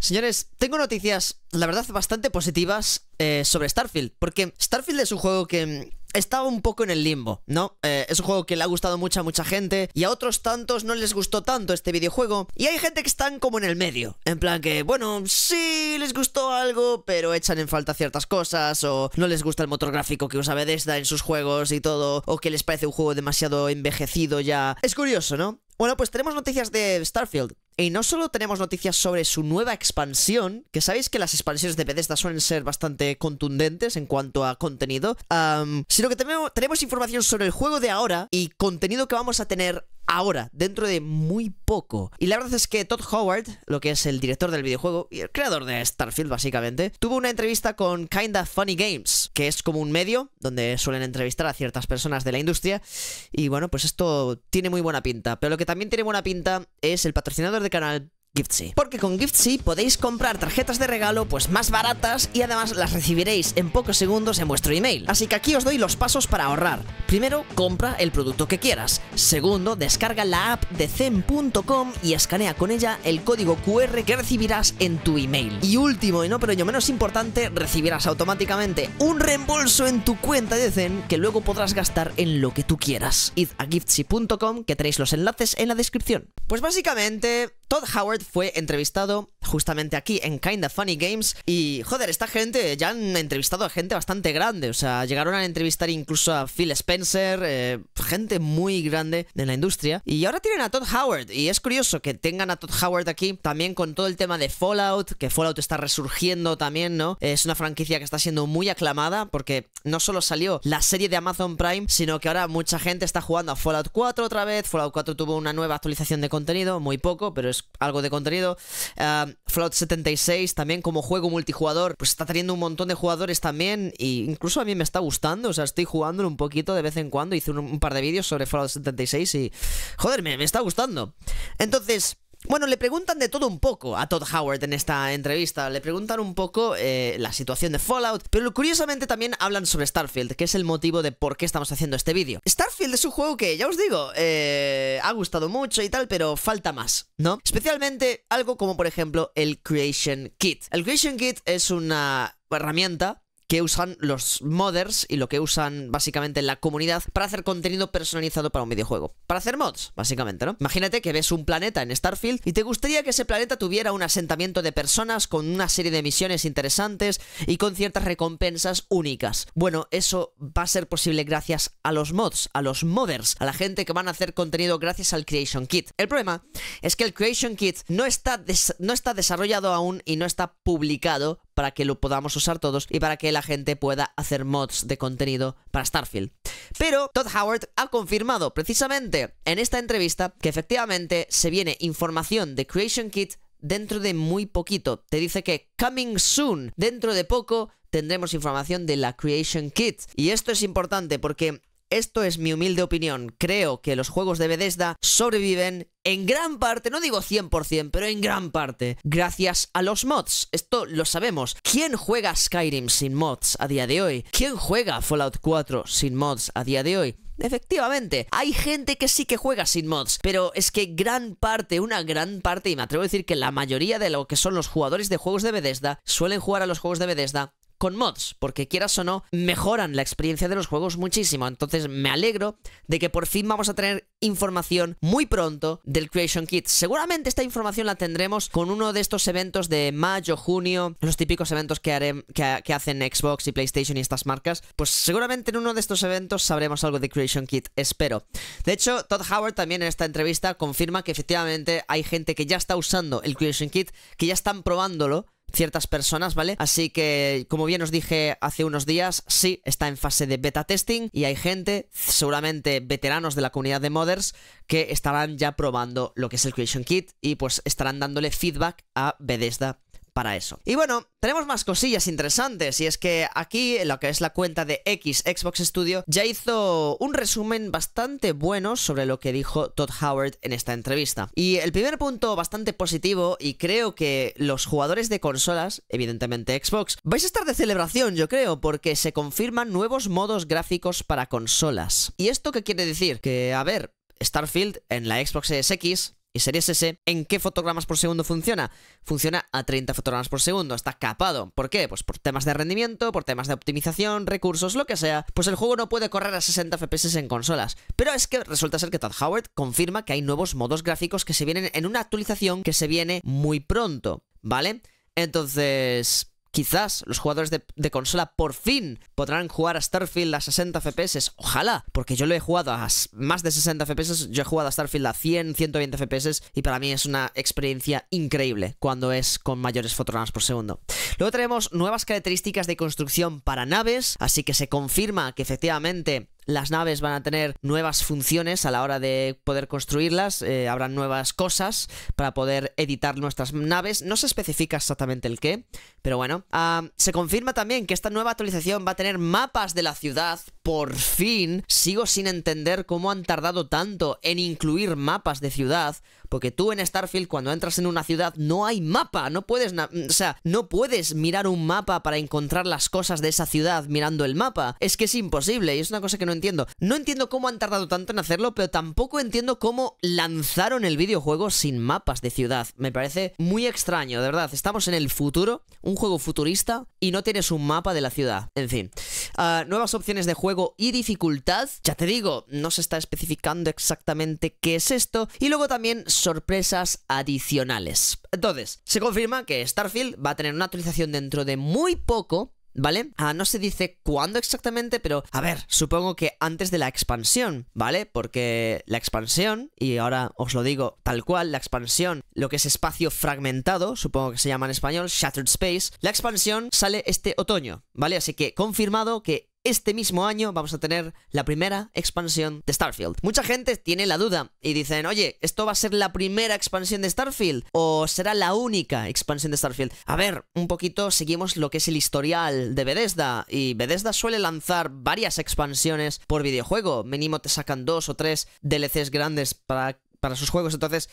Señores, tengo noticias, la verdad, bastante positivas eh, sobre Starfield, porque Starfield es un juego que mm, estaba un poco en el limbo, ¿no? Eh, es un juego que le ha gustado mucho a mucha gente y a otros tantos no les gustó tanto este videojuego. Y hay gente que están como en el medio, en plan que, bueno, sí les gustó algo, pero echan en falta ciertas cosas, o no les gusta el motor gráfico que usa Bethesda en sus juegos y todo, o que les parece un juego demasiado envejecido ya. Es curioso, ¿no? Bueno, pues tenemos noticias de Starfield. Y no solo tenemos noticias sobre su nueva expansión, que sabéis que las expansiones de Bethesda suelen ser bastante contundentes en cuanto a contenido, sino que tenemos información sobre el juego de ahora y contenido que vamos a tener ahora, dentro de muy poco. Y la verdad es que Todd Howard, lo que es el director del videojuego y el creador de Starfield básicamente, tuvo una entrevista con Kinda Funny Games, que es como un medio donde suelen entrevistar a ciertas personas de la industria. Y bueno, pues esto tiene muy buena pinta. Pero lo que también tiene buena pinta es el patrocinador de canal porque con Giftsy podéis comprar tarjetas de regalo pues más baratas y además las recibiréis en pocos segundos en vuestro email. Así que aquí os doy los pasos para ahorrar. Primero, compra el producto que quieras. Segundo, descarga la app de zen.com y escanea con ella el código QR que recibirás en tu email. Y último, y no pero yo menos importante, recibirás automáticamente un reembolso en tu cuenta de Zen que luego podrás gastar en lo que tú quieras. Id a giftsy.com que tenéis los enlaces en la descripción. Pues básicamente Todd Howard fue entrevistado justamente aquí en Kinda Funny Games y joder, esta gente ya han entrevistado a gente bastante grande, o sea, llegaron a entrevistar incluso a Phil Spencer, eh, gente muy grande de la industria y ahora tienen a Todd Howard y es curioso que tengan a Todd Howard aquí también con todo el tema de Fallout, que Fallout está resurgiendo también, ¿no? Es una franquicia que está siendo muy aclamada porque no solo salió la serie de Amazon Prime, sino que ahora mucha gente está jugando a Fallout 4 otra vez, Fallout 4 tuvo una nueva actualización de contenido, muy poco, pero es algo de contenido. Uh, 76 también como juego multijugador, pues está teniendo un montón de jugadores también y incluso a mí me está gustando, o sea, estoy jugando un poquito de vez en cuando, hice un, par de vídeos sobre Fallout 76 y joder, me, me está gustando. Entonces... Bueno, le preguntan de todo un poco a Todd Howard en esta entrevista. Le preguntan un poco eh, la situación de Fallout, pero curiosamente también hablan sobre Starfield, que es el motivo de por qué estamos haciendo este vídeo. Starfield es un juego que, ya os digo, eh, ha gustado mucho y tal, pero falta más, ¿no? Especialmente algo como, por ejemplo, el Creation Kit. El Creation Kit es una herramienta que usan los modders y lo que usan básicamente en la comunidad para hacer contenido personalizado para un videojuego. Para hacer mods, básicamente, ¿no? Imagínate que ves un planeta en Starfield y te gustaría que ese planeta tuviera un asentamiento de personas con una serie de misiones interesantes y con ciertas recompensas únicas. Bueno, eso va a ser posible gracias a los mods, a los modders, a la gente que van a hacer contenido gracias al Creation Kit. El problema es que el Creation Kit no está, no está desarrollado aún y no está publicado para que lo podamos usar todos y para que la gente pueda hacer mods de contenido para Starfield. Pero Todd Howard ha confirmado precisamente en esta entrevista que efectivamente se viene información de Creation Kit dentro de muy poquito. Te dice que coming soon, dentro de poco, tendremos información de la Creation Kit. Y esto es importante porque esto es mi humilde opinión. Creo que los juegos de Bethesda sobreviven en gran parte, no digo 100%, pero en gran parte, gracias a los mods. Esto lo sabemos. ¿Quién juega Skyrim sin mods a día de hoy? ¿Quién juega Fallout 4 sin mods a día de hoy? Efectivamente, hay gente que sí que juega sin mods, pero es que gran parte, una gran parte, y me atrevo a decir que la mayoría de lo que son los jugadores de juegos de Bethesda, suelen jugar a los juegos de Bethesda con mods, porque quieras o no, mejoran la experiencia de los juegos muchísimo. Entonces me alegro de que por fin vamos a tener información muy pronto del Creation Kit. Seguramente esta información la tendremos con uno de estos eventos de mayo, junio, los típicos eventos que, haré, que, hacen Xbox y PlayStation y estas marcas. Pues seguramente en uno de estos eventos sabremos algo de Creation Kit, espero. De hecho, Todd Howard también en esta entrevista confirma que efectivamente hay gente que ya está usando el Creation Kit, que ya están probándolo ciertas personas, ¿vale? Así que, como bien os dije hace unos días, sí, está en fase de beta testing y hay gente, seguramente veteranos de la comunidad de modders, que estarán ya probando lo que es el Creation Kit y pues estarán dándole feedback a Bethesda eso. Y bueno, tenemos más cosillas interesantes y es que aquí en lo que es la cuenta de X Xbox Studio ya hizo un resumen bastante bueno sobre lo que dijo Todd Howard en esta entrevista. Y el primer punto bastante positivo y creo que los jugadores de consolas, evidentemente Xbox, vais a estar de celebración yo creo porque se confirman nuevos modos gráficos para consolas. ¿Y esto qué quiere decir? Que a ver, Starfield en la Xbox Series X y Series ese, ¿en qué fotogramas por segundo funciona? Funciona a 30 fotogramas por segundo, está capado. ¿Por qué? Pues por temas de rendimiento, por temas de optimización, recursos, lo que sea. Pues el juego no puede correr a 60 FPS en consolas. Pero es que resulta ser que Todd Howard confirma que hay nuevos modos gráficos que se vienen en una actualización que se viene muy pronto, ¿vale? Entonces, Quizás los jugadores de, consola por fin podrán jugar a Starfield a 60 FPS. Ojalá, porque yo lo he jugado a más de 60 FPS. Yo he jugado a Starfield a 100, 120 FPS. Y para mí es una experiencia increíble cuando es con mayores fotogramas por segundo. Luego tenemos nuevas características de construcción para naves. Así que se confirma que efectivamente las naves van a tener nuevas funciones a la hora de poder construirlas, Habrá eh, habrán nuevas cosas para poder editar nuestras naves. No se especifica exactamente el qué, pero bueno. Ah, se confirma también que esta nueva actualización va a tener mapas de la ciudad. Por fin, sigo sin entender cómo han tardado tanto en incluir mapas de ciudad. Porque tú en Starfield, cuando entras en una ciudad, no hay mapa. No puedes. O sea, no puedes mirar un mapa para encontrar las cosas de esa ciudad mirando el mapa. Es que es imposible y es una cosa que no entiendo. No entiendo cómo han tardado tanto en hacerlo, pero tampoco entiendo cómo lanzaron el videojuego sin mapas de ciudad. Me parece muy extraño, de verdad. Estamos en el futuro, un juego futurista, y no tienes un mapa de la ciudad. En fin. Ah, nuevas opciones de juego y dificultad. Ya te digo, no se está especificando exactamente qué es esto. Y luego también sorpresas adicionales. Entonces, se confirma que Starfield va a tener una actualización dentro de muy poco, ¿vale? Ah, no se dice cuándo exactamente, pero a ver, supongo que antes de la expansión, ¿vale? Porque la expansión, y ahora os lo digo tal cual, la expansión, lo que es espacio fragmentado, supongo que se llama en español, Shattered Space, la expansión sale este otoño, ¿vale? Así que confirmado que este mismo año vamos a tener la primera expansión de Starfield. Mucha gente tiene la duda y dicen, oye, ¿esto va a ser la primera expansión de Starfield? ¿O será la única expansión de Starfield? A ver, un poquito seguimos lo que es el historial de Bethesda. Y Bethesda suele lanzar varias expansiones por videojuego. Mínimo te sacan dos o tres DLCs grandes para, para sus juegos. Entonces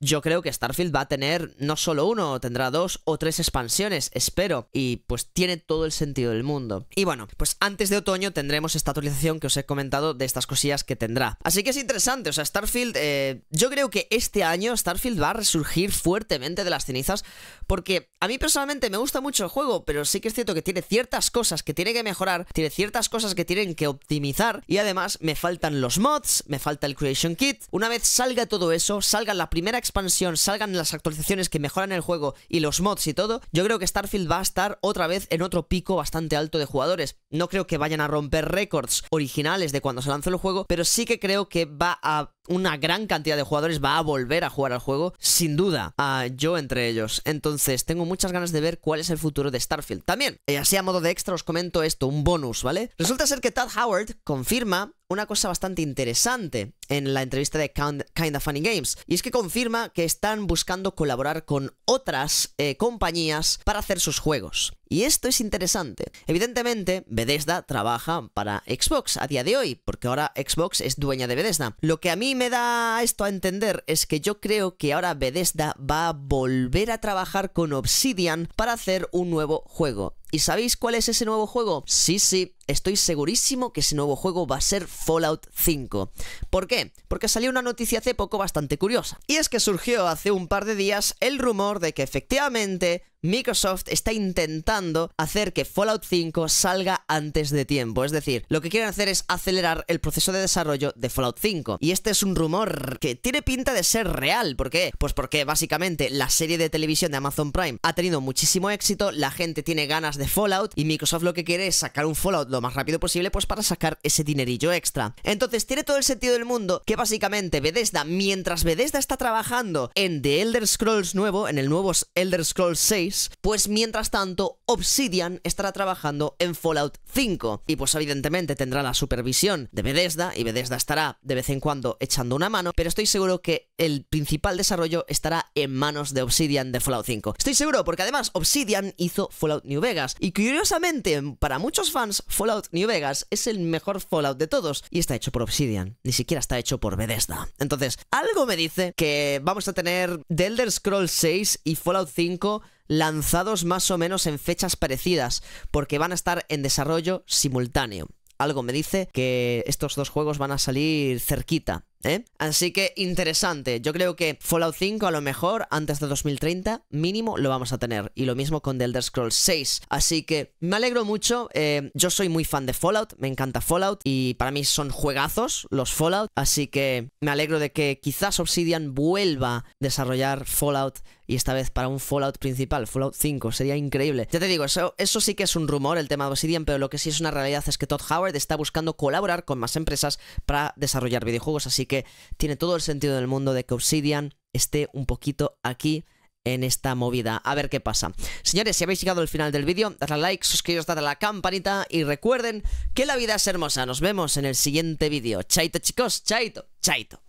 yo creo que Starfield va a tener no solo uno, tendrá dos o tres expansiones, espero. Y pues tiene todo el sentido del mundo. Y bueno, pues antes de otoño tendremos esta actualización que os he comentado de estas cosillas que tendrá. Así que es interesante, o sea, Starfield, eh, yo creo que este año Starfield va a resurgir fuertemente de las cenizas porque a mí personalmente me gusta mucho el juego, pero sí que es cierto que tiene ciertas cosas que tiene que mejorar, tiene ciertas cosas que tienen que optimizar y además me faltan los mods, me falta el Creation Kit. Una vez salga todo eso, salga la primera expansión salgan las actualizaciones que mejoran el juego y los mods y todo, yo creo que Starfield va a estar otra vez en otro pico bastante alto de jugadores. No creo que vayan a romper récords originales de cuando se lanzó el juego, pero sí que creo que va a una gran cantidad de jugadores va a volver a jugar al juego, sin duda, ah, yo entre ellos. Entonces, tengo muchas ganas de ver cuál es el futuro de Starfield. También, y eh, así a modo de extra os comento esto, un bonus, ¿vale? Resulta ser que Todd Howard confirma una cosa bastante interesante en la entrevista de Kind of Funny Games, y es que confirma que están buscando colaborar con otras eh, compañías para hacer sus juegos. Y esto es interesante. Evidentemente, Bethesda trabaja para Xbox a día de hoy, porque ahora Xbox es dueña de Bethesda. Lo que a mí me da esto a entender es que yo creo que ahora Bethesda va a volver a trabajar con Obsidian para hacer un nuevo juego. ¿Y sabéis cuál es ese nuevo juego? Sí, sí, estoy segurísimo que ese nuevo juego va a ser Fallout 5. ¿Por qué? Porque salió una noticia hace poco bastante curiosa. Y es que surgió hace un par de días el rumor de que efectivamente Microsoft está intentando hacer que Fallout 5 salga antes de tiempo. Es decir, lo que quieren hacer es acelerar el proceso de desarrollo de Fallout 5. Y este es un rumor que tiene pinta de ser real. ¿Por qué? Pues porque básicamente la serie de televisión de Amazon Prime ha tenido muchísimo éxito, la gente tiene ganas de Fallout y Microsoft lo que quiere es sacar un Fallout lo más rápido posible pues para sacar ese dinerillo extra. Entonces tiene todo el sentido del mundo que básicamente Bethesda, mientras Bethesda está trabajando en The Elder Scrolls nuevo, en el nuevo Elder Scrolls 6, pues mientras tanto Obsidian estará trabajando en Fallout 5 y pues evidentemente tendrá la supervisión de Bethesda y Bethesda estará de vez en cuando echando una mano, pero estoy seguro que el principal desarrollo estará en manos de Obsidian de Fallout 5. Estoy seguro porque además Obsidian hizo Fallout New Vegas y curiosamente, para muchos fans, Fallout New Vegas es el mejor Fallout de todos y está hecho por Obsidian, ni siquiera está hecho por Bethesda. Entonces, algo me dice que vamos a tener The Elder Scrolls 6 y Fallout 5 lanzados más o menos en fechas parecidas, porque van a estar en desarrollo simultáneo algo me dice que estos dos juegos van a salir cerquita ¿eh? Así que interesante. Yo creo que Fallout 5 a lo mejor antes de 2030 mínimo lo vamos a tener. Y lo mismo con The Elder Scrolls 6. Así que me alegro mucho. Eh, yo soy muy fan de Fallout. Me encanta Fallout. Y para mí son juegazos los Fallout. Así que me alegro de que quizás Obsidian vuelva a desarrollar Fallout y esta vez para un Fallout principal, Fallout 5, sería increíble. Ya te digo, eso, eso sí que es un rumor, el tema de Obsidian, pero lo que sí es una realidad es que Todd Howard está buscando colaborar con más empresas para desarrollar videojuegos, así que tiene todo el sentido del mundo de que Obsidian esté un poquito aquí en esta movida. A ver qué pasa. Señores, si habéis llegado al final del vídeo, dadle like, suscribiros, dadle a la campanita y recuerden que la vida es hermosa. Nos vemos en el siguiente vídeo. Chaito chicos, chaito, chaito.